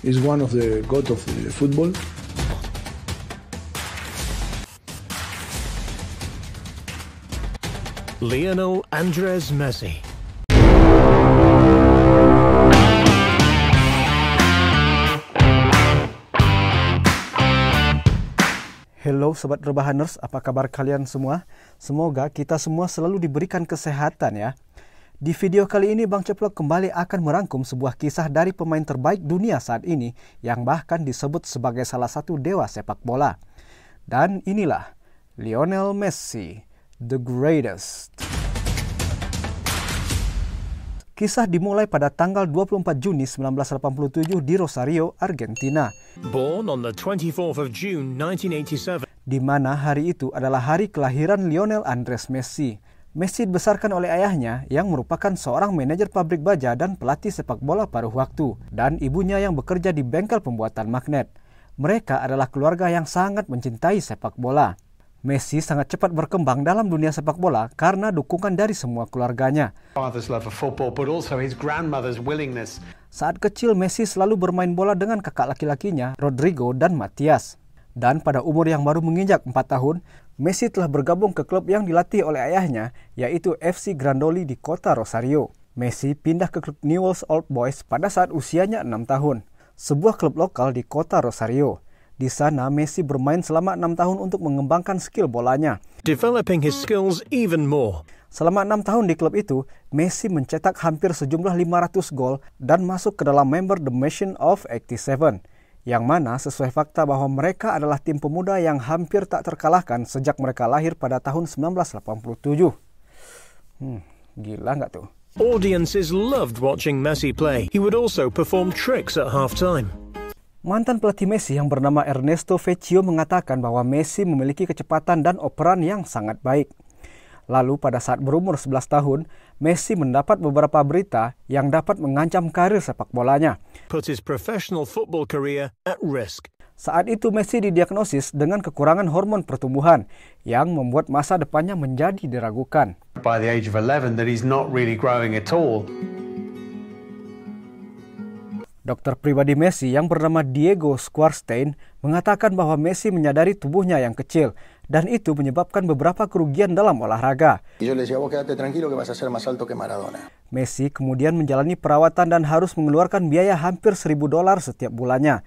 is one of the god of the football. Lionel Andres Messi. Hello Sobat Rebahaners, apa kabar kalian semua? Semoga kita semua selalu diberikan kesehatan ya. Di video kali ini Bang Ceplok kembali akan merangkum sebuah kisah dari pemain terbaik dunia saat ini yang bahkan disebut sebagai salah satu dewa sepak bola. Dan inilah Lionel Messi, the greatest. Kisah dimulai pada tanggal 24 Juni 1987 di Rosario, Argentina. Born on the 24th of June 1987. Di mana hari itu adalah hari kelahiran Lionel Andres Messi. Messi dibesarkan oleh ayahnya yang merupakan seorang manajer pabrik baja dan pelatih sepak bola paruh waktu dan ibunya yang bekerja di bengkel pembuatan magnet. Mereka adalah keluarga yang sangat mencintai sepak bola. Messi sangat cepat berkembang dalam dunia sepak bola karena dukungan dari semua keluarganya. Saat kecil Messi selalu bermain bola dengan kakak laki-lakinya Rodrigo dan Matias. Dan pada umur yang baru menginjak 4 tahun, Messi telah bergabung ke klub yang dilatih oleh ayahnya, yaitu FC Grandoli di kota Rosario. Messi pindah ke klub Newell's Old Boys pada saat usianya 6 tahun, sebuah klub lokal di kota Rosario. Di sana, Messi bermain selama enam tahun untuk mengembangkan skill bolanya. Developing his skills even more. Selama enam tahun di klub itu, Messi mencetak hampir sejumlah 500 gol dan masuk ke dalam member The Mission of 87 yang mana sesuai fakta bahwa mereka adalah tim pemuda yang hampir tak terkalahkan sejak mereka lahir pada tahun 1987. Hmm, gila nggak tuh? Audiences loved watching Messi play. He would also perform tricks at halftime. Mantan pelatih Messi yang bernama Ernesto Vecchio mengatakan bahwa Messi memiliki kecepatan dan operan yang sangat baik. Lalu pada saat berumur 11 tahun, Messi mendapat beberapa berita yang dapat mengancam karir sepak bolanya. Put his professional football career at risk. Saat itu Messi didiagnosis dengan kekurangan hormon pertumbuhan yang membuat masa depannya menjadi diragukan. By the age of 11 that he's not really growing at all. Dokter pribadi Messi yang bernama Diego Squarstein mengatakan bahwa Messi menyadari tubuhnya yang kecil dan itu menyebabkan beberapa kerugian dalam olahraga. Messi kemudian menjalani perawatan dan harus mengeluarkan biaya hampir seribu dolar setiap bulannya.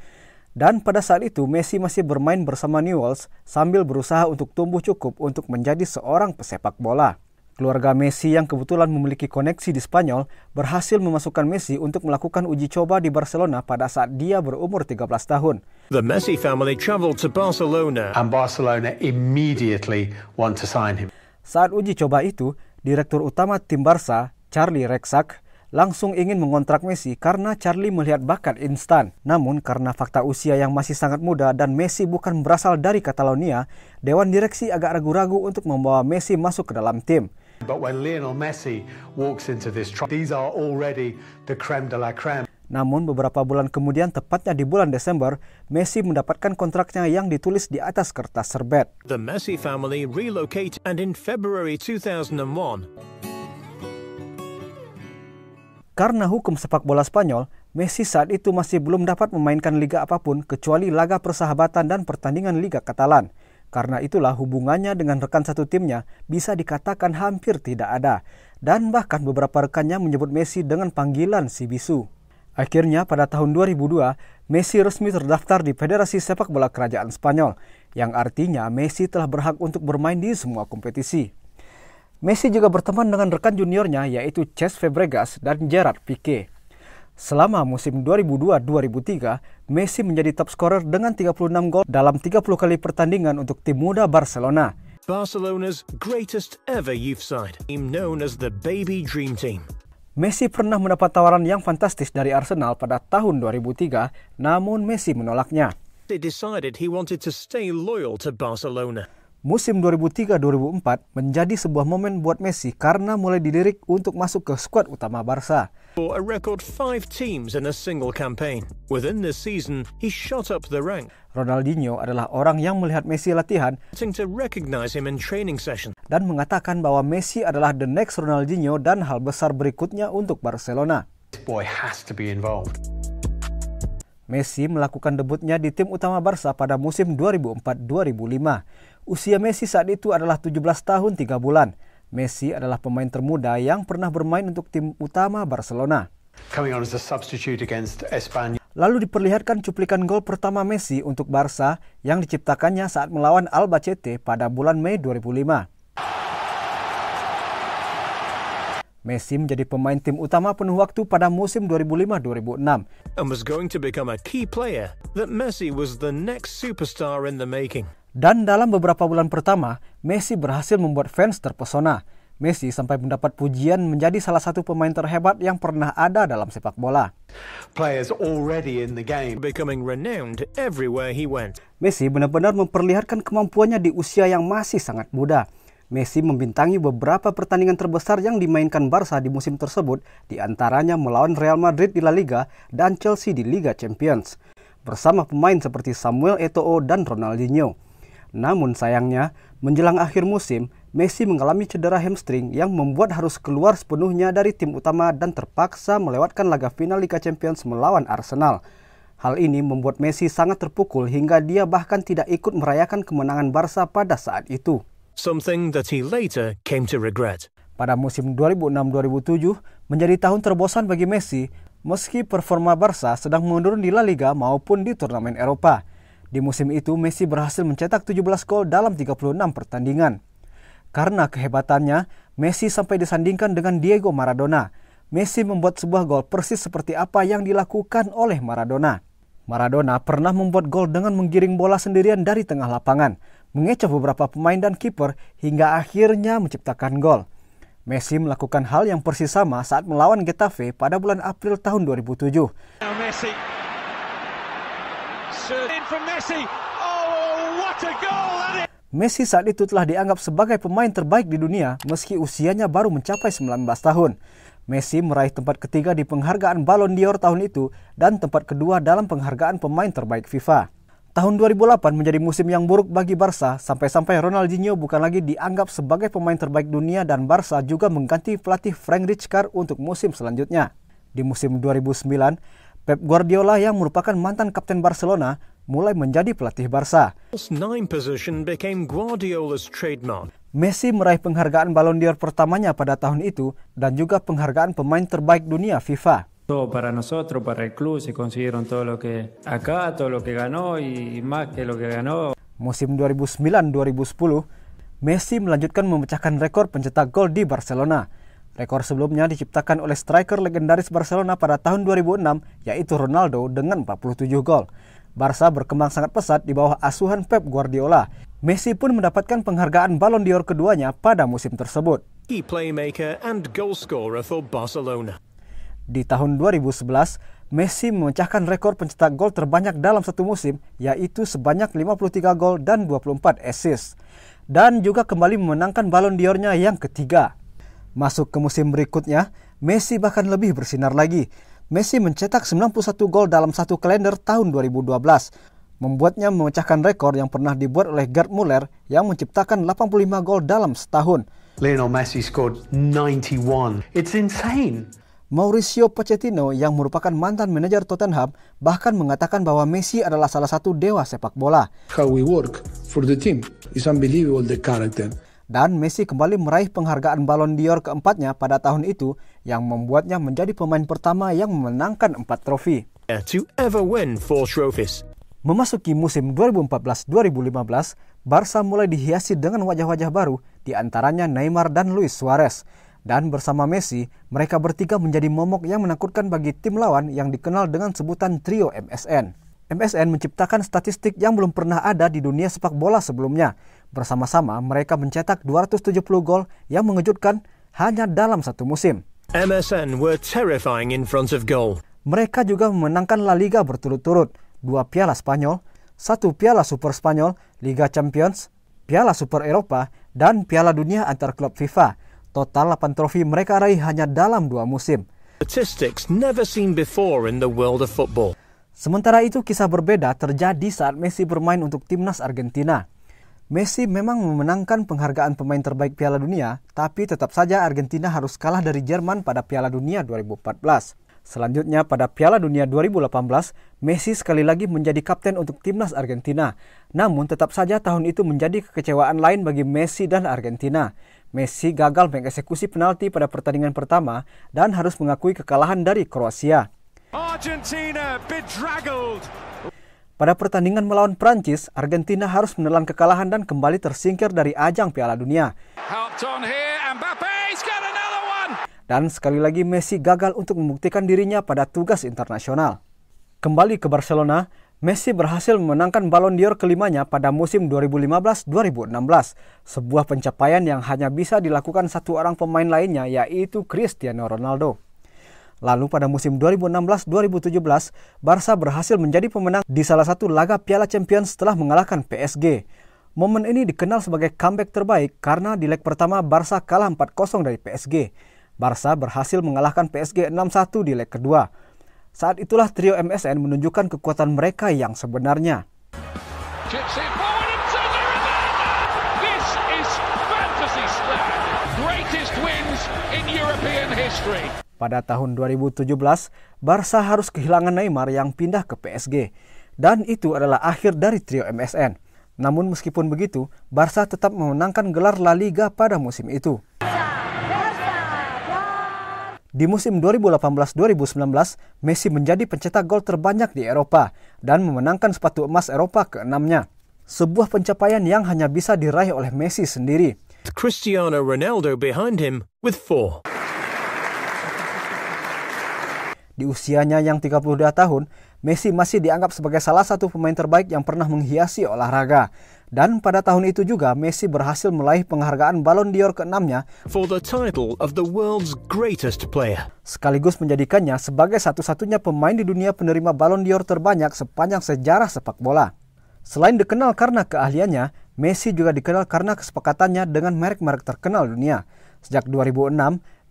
Dan pada saat itu Messi masih bermain bersama Newells sambil berusaha untuk tumbuh cukup untuk menjadi seorang pesepak bola. Keluarga Messi yang kebetulan memiliki koneksi di Spanyol berhasil memasukkan Messi untuk melakukan uji coba di Barcelona pada saat dia berumur 13 tahun. The Messi family traveled to Barcelona and Barcelona immediately want to sign him. Saat uji coba itu, direktur utama tim Barca, Charlie Rexach, langsung ingin mengontrak Messi karena Charlie melihat bakat instan. Namun karena fakta usia yang masih sangat muda dan Messi bukan berasal dari Catalonia, dewan direksi agak ragu-ragu untuk membawa Messi masuk ke dalam tim. But when Lionel Messi walks into this trial, these are already the creme de la creme. Namun beberapa bulan kemudian, tepatnya di bulan Desember, Messi mendapatkan kontraknya yang ditulis di atas kertas serbet. The Messi family relocate and in February 2001. Karena hukum sepak bola Spanyol, Messi saat itu masih belum dapat memainkan liga apapun kecuali laga persahabatan dan pertandingan Liga Katalan. Karena itulah hubungannya dengan rekan satu timnya bisa dikatakan hampir tidak ada. Dan bahkan beberapa rekannya menyebut Messi dengan panggilan si bisu. Akhirnya pada tahun 2002, Messi resmi terdaftar di Federasi Sepak Bola Kerajaan Spanyol, yang artinya Messi telah berhak untuk bermain di semua kompetisi. Messi juga berteman dengan rekan juniornya yaitu Ches Fabregas dan Gerard Pique. Selama musim 2002-2003, Messi menjadi top scorer dengan 36 gol dalam 30 kali pertandingan untuk tim muda Barcelona. Barcelona's greatest ever youth side, team known as the Baby Dream Team. Messi pernah mendapat tawaran yang fantastis dari Arsenal pada tahun 2003, namun Messi menolaknya. They decided he wanted to stay loyal to Barcelona. Musim 2003-2004 menjadi sebuah momen buat Messi karena mulai dilirik untuk masuk ke skuad utama Barca. a record five teams in a single campaign. Within this season, he shot up the rank. Ronaldinho adalah orang yang melihat Messi latihan to recognize him in training session. dan mengatakan bahwa Messi adalah the next Ronaldinho dan hal besar berikutnya untuk Barcelona. This boy has to be involved. Messi melakukan debutnya di tim utama Barca pada musim 2004-2005. Usia Messi saat itu adalah 17 tahun 3 bulan. Messi adalah pemain termuda yang pernah bermain untuk tim utama Barcelona. Lalu diperlihatkan cuplikan gol pertama Messi untuk Barca yang diciptakannya saat melawan Albacete pada bulan Mei 2005. Messi menjadi pemain tim utama penuh waktu pada musim 2005-2006. was going to become a key player that Messi was the next superstar in the making. Dan dalam beberapa bulan pertama, Messi berhasil membuat fans terpesona. Messi sampai mendapat pujian menjadi salah satu pemain terhebat yang pernah ada dalam sepak bola. Players already in the game becoming renowned everywhere he went. Messi benar-benar memperlihatkan kemampuannya di usia yang masih sangat muda. Messi membintangi beberapa pertandingan terbesar yang dimainkan Barca di musim tersebut, di antaranya melawan Real Madrid di La Liga dan Chelsea di Liga Champions. Bersama pemain seperti Samuel Eto'o dan Ronaldinho. Namun sayangnya, menjelang akhir musim, Messi mengalami cedera hamstring yang membuat harus keluar sepenuhnya dari tim utama dan terpaksa melewatkan laga final Liga Champions melawan Arsenal. Hal ini membuat Messi sangat terpukul hingga dia bahkan tidak ikut merayakan kemenangan Barca pada saat itu. Something that he later came to regret. Pada musim 2006-2007 menjadi tahun terbosan bagi Messi meski performa Barca sedang menurun di La Liga maupun di turnamen Eropa. Di musim itu, Messi berhasil mencetak 17 gol dalam 36 pertandingan. Karena kehebatannya, Messi sampai disandingkan dengan Diego Maradona. Messi membuat sebuah gol persis seperti apa yang dilakukan oleh Maradona. Maradona pernah membuat gol dengan menggiring bola sendirian dari tengah lapangan, mengecoh beberapa pemain dan kiper hingga akhirnya menciptakan gol. Messi melakukan hal yang persis sama saat melawan Getafe pada bulan April tahun 2007. Oh, Messi saat itu telah dianggap sebagai pemain terbaik di dunia meski usianya baru mencapai 19 tahun. Messi meraih tempat ketiga di penghargaan Ballon d'Or tahun itu dan tempat kedua dalam penghargaan pemain terbaik FIFA. Tahun 2008 menjadi musim yang buruk bagi Barca sampai-sampai Ronaldinho bukan lagi dianggap sebagai pemain terbaik dunia dan Barca juga mengganti pelatih Frank Rijkaard untuk musim selanjutnya. Di musim 2009, Pep Guardiola yang merupakan mantan kapten Barcelona mulai menjadi pelatih Barca. Messi meraih penghargaan Ballon d'Or pertamanya pada tahun itu dan juga penghargaan pemain terbaik dunia FIFA. Todo para nosotros, para el club, se consiguieron todo lo que acá, todo lo que ganó y más que lo que ganó. Musim 2009-2010, Messi melanjutkan memecahkan rekor pencetak gol di Barcelona. Rekor sebelumnya diciptakan oleh striker legendaris Barcelona pada tahun 2006 yaitu Ronaldo dengan 47 gol. Barca berkembang sangat pesat di bawah asuhan Pep Guardiola. Messi pun mendapatkan penghargaan Ballon d'Or keduanya pada musim tersebut. playmaker and goal for Barcelona. Di tahun 2011, Messi memecahkan rekor pencetak gol terbanyak dalam satu musim yaitu sebanyak 53 gol dan 24 assist dan juga kembali memenangkan Ballon d'Or-nya yang ketiga. Masuk ke musim berikutnya, Messi bahkan lebih bersinar lagi. Messi mencetak 91 gol dalam satu kalender tahun 2012, membuatnya memecahkan rekor yang pernah dibuat oleh Gerd Muller yang menciptakan 85 gol dalam setahun. Lionel Messi scored 91. It's insane. Mauricio Pochettino yang merupakan mantan manajer Tottenham bahkan mengatakan bahwa Messi adalah salah satu dewa sepak bola. How we work for the team is unbelievable the character dan Messi kembali meraih penghargaan Ballon d'Or keempatnya pada tahun itu yang membuatnya menjadi pemain pertama yang memenangkan empat trofi. To ever win four trophies. Memasuki musim 2014-2015, Barca mulai dihiasi dengan wajah-wajah baru, di antaranya Neymar dan Luis Suarez. Dan bersama Messi, mereka bertiga menjadi momok yang menakutkan bagi tim lawan yang dikenal dengan sebutan trio MSN. MSN menciptakan statistik yang belum pernah ada di dunia sepak bola sebelumnya, Bersama-sama mereka mencetak 270 gol yang mengejutkan hanya dalam satu musim. MSN were terrifying in front of goal. Mereka juga memenangkan La Liga berturut-turut, dua Piala Spanyol, satu Piala Super Spanyol, Liga Champions, Piala Super Eropa, dan Piala Dunia antar klub FIFA. Total 8 trofi mereka raih hanya dalam dua musim. Statistics never seen before in the world of football. Sementara itu kisah berbeda terjadi saat Messi bermain untuk timnas Argentina. Messi memang memenangkan penghargaan pemain terbaik Piala Dunia, tapi tetap saja Argentina harus kalah dari Jerman pada Piala Dunia 2014. Selanjutnya pada Piala Dunia 2018, Messi sekali lagi menjadi kapten untuk timnas Argentina. Namun tetap saja tahun itu menjadi kekecewaan lain bagi Messi dan Argentina. Messi gagal mengeksekusi penalti pada pertandingan pertama dan harus mengakui kekalahan dari Kroasia. Argentina bedraggled pada pertandingan melawan Prancis, Argentina harus menelan kekalahan dan kembali tersingkir dari ajang Piala Dunia. Dan sekali lagi Messi gagal untuk membuktikan dirinya pada tugas internasional. Kembali ke Barcelona, Messi berhasil memenangkan Ballon d'Or kelimanya pada musim 2015-2016, sebuah pencapaian yang hanya bisa dilakukan satu orang pemain lainnya yaitu Cristiano Ronaldo. Lalu pada musim 2016-2017, Barca berhasil menjadi pemenang di salah satu laga Piala Champions setelah mengalahkan PSG. Momen ini dikenal sebagai comeback terbaik karena di leg pertama Barca kalah 4-0 dari PSG. Barca berhasil mengalahkan PSG 6-1 di leg kedua. Saat itulah trio MSN menunjukkan kekuatan mereka yang sebenarnya. Pada tahun 2017, Barca harus kehilangan Neymar yang pindah ke PSG. Dan itu adalah akhir dari trio MSN. Namun meskipun begitu, Barca tetap memenangkan gelar La Liga pada musim itu. Di musim 2018-2019, Messi menjadi pencetak gol terbanyak di Eropa dan memenangkan sepatu emas Eropa keenamnya. Sebuah pencapaian yang hanya bisa diraih oleh Messi sendiri. Cristiano Ronaldo behind him with four. Di usianya yang 32 tahun, Messi masih dianggap sebagai salah satu pemain terbaik yang pernah menghiasi olahraga. Dan pada tahun itu juga Messi berhasil meraih penghargaan Ballon d'Or keenamnya for the title of the world's greatest player. Sekaligus menjadikannya sebagai satu-satunya pemain di dunia penerima Ballon d'Or terbanyak sepanjang sejarah sepak bola. Selain dikenal karena keahliannya, Messi juga dikenal karena kesepakatannya dengan merek-merek terkenal dunia. Sejak 2006,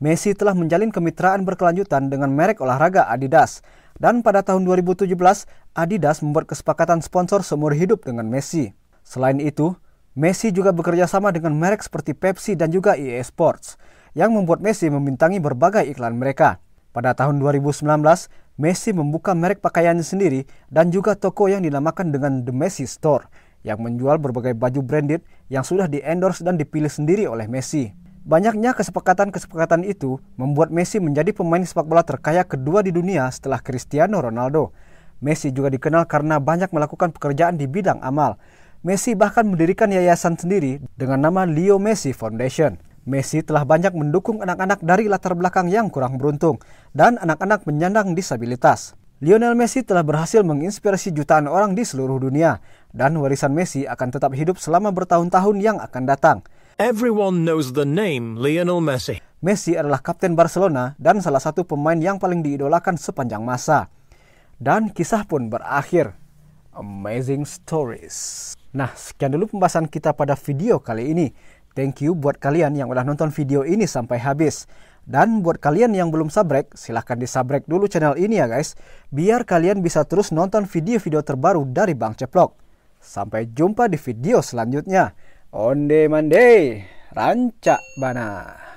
Messi telah menjalin kemitraan berkelanjutan dengan merek olahraga Adidas. Dan pada tahun 2017, Adidas membuat kesepakatan sponsor seumur hidup dengan Messi. Selain itu, Messi juga bekerja sama dengan merek seperti Pepsi dan juga EA Sports, yang membuat Messi membintangi berbagai iklan mereka. Pada tahun 2019, Messi membuka merek pakaiannya sendiri dan juga toko yang dinamakan dengan The Messi Store, yang menjual berbagai baju branded yang sudah diendorse dan dipilih sendiri oleh Messi. Banyaknya kesepakatan-kesepakatan itu membuat Messi menjadi pemain sepak bola terkaya kedua di dunia setelah Cristiano Ronaldo. Messi juga dikenal karena banyak melakukan pekerjaan di bidang amal. Messi bahkan mendirikan yayasan sendiri dengan nama Leo Messi Foundation. Messi telah banyak mendukung anak-anak dari latar belakang yang kurang beruntung dan anak-anak menyandang disabilitas. Lionel Messi telah berhasil menginspirasi jutaan orang di seluruh dunia dan warisan Messi akan tetap hidup selama bertahun-tahun yang akan datang. Everyone knows the name Lionel Messi. Messi adalah kapten Barcelona dan salah satu pemain yang paling diidolakan sepanjang masa. Dan kisah pun berakhir. Amazing stories. Nah, sekian dulu pembahasan kita pada video kali ini. Thank you buat kalian yang udah nonton video ini sampai habis. Dan buat kalian yang belum subscribe, silahkan di subscribe dulu channel ini ya guys. Biar kalian bisa terus nonton video-video terbaru dari Bang Ceplok. Sampai jumpa di video selanjutnya. Onde mande, rancak banah